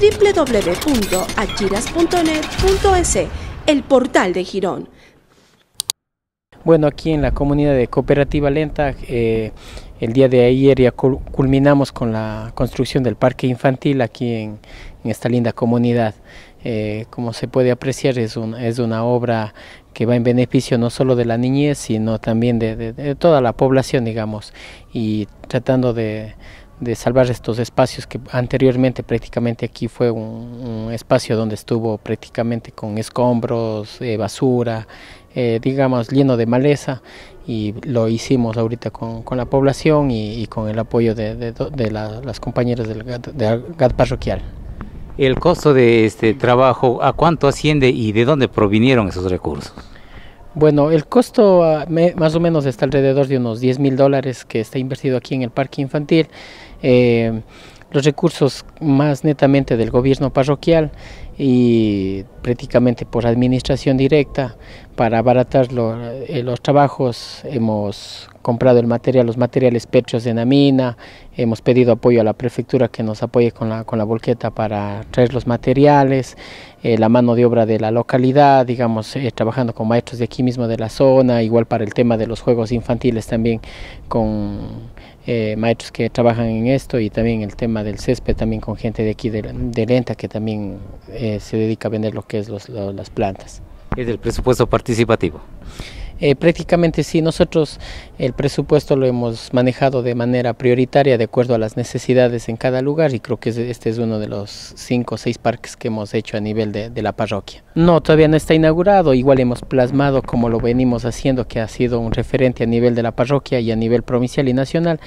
www.achiras.net.es, el portal de Girón. Bueno, aquí en la comunidad de Cooperativa Lenta, eh, el día de ayer ya culminamos con la construcción del parque infantil aquí en, esta linda comunidad. Eh, como se puede apreciar, es, es una obra que va en beneficio no solo de la niñez, sino también de toda la población, digamos, y tratando de, de salvar estos espacios que anteriormente prácticamente aquí fue un, espacio donde estuvo prácticamente con escombros, eh, basura, eh, digamos lleno de maleza y lo hicimos ahorita con, la población y, con el apoyo de, las compañeras del GAD GAT parroquial. ¿El costo de este trabajo a cuánto asciende y de dónde provinieron esos recursos? Bueno, el costo ah, más o menos está alrededor de unos 10 mil dólares que está invertido aquí en el parque infantil. Eh, los recursos más netamente del gobierno parroquial y prácticamente por administración directa para abaratar eh, los trabajos hemos comprado el material, los materiales en de Namina, hemos pedido apoyo a la prefectura que nos apoye con la, con la volqueta para traer los materiales, eh, la mano de obra de la localidad, digamos, eh, trabajando con maestros de aquí mismo de la zona, igual para el tema de los juegos infantiles también con eh, maestros que trabajan en esto y también el tema del césped también con gente de aquí de, Lenta que también eh, se dedica a vender lo que es los, las plantas. Es del presupuesto participativo. Eh, prácticamente sí, nosotros el presupuesto lo hemos manejado de manera prioritaria de acuerdo a las necesidades en cada lugar y creo que este es uno de los cinco o seis parques que hemos hecho a nivel de, la parroquia. No, todavía no está inaugurado, igual hemos plasmado como lo venimos haciendo que ha sido un referente a nivel de la parroquia y a nivel provincial y nacional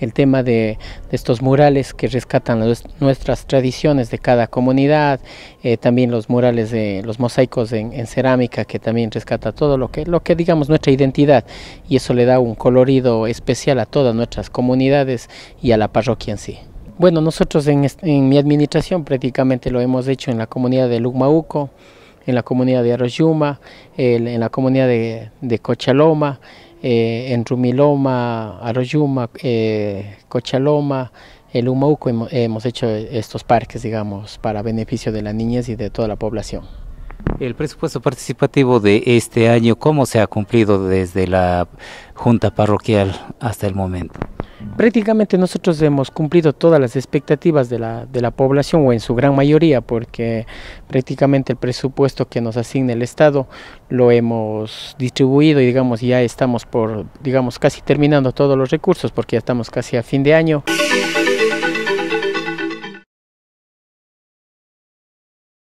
el tema de, estos murales que rescatan nuestras tradiciones de cada comunidad, eh, también los murales de los mosaicos en, cerámica que también rescata todo lo que, lo que digamos nuestra identidad y eso le da un colorido especial a todas nuestras comunidades y a la parroquia en sí. Bueno, nosotros en, mi administración prácticamente lo hemos hecho en la comunidad de Lumauco, en la comunidad de Arroyuma, en la comunidad de, Cochaloma, eh, en Rumiloma, Arroyuma, eh, Cochaloma, el Lumauco hemos hecho estos parques, digamos, para beneficio de la niñez y de toda la población. El presupuesto participativo de este año, ¿cómo se ha cumplido desde la Junta Parroquial hasta el momento? Prácticamente nosotros hemos cumplido todas las expectativas de la, de la población o en su gran mayoría porque prácticamente el presupuesto que nos asigna el Estado lo hemos distribuido y digamos ya estamos por digamos casi terminando todos los recursos porque ya estamos casi a fin de año.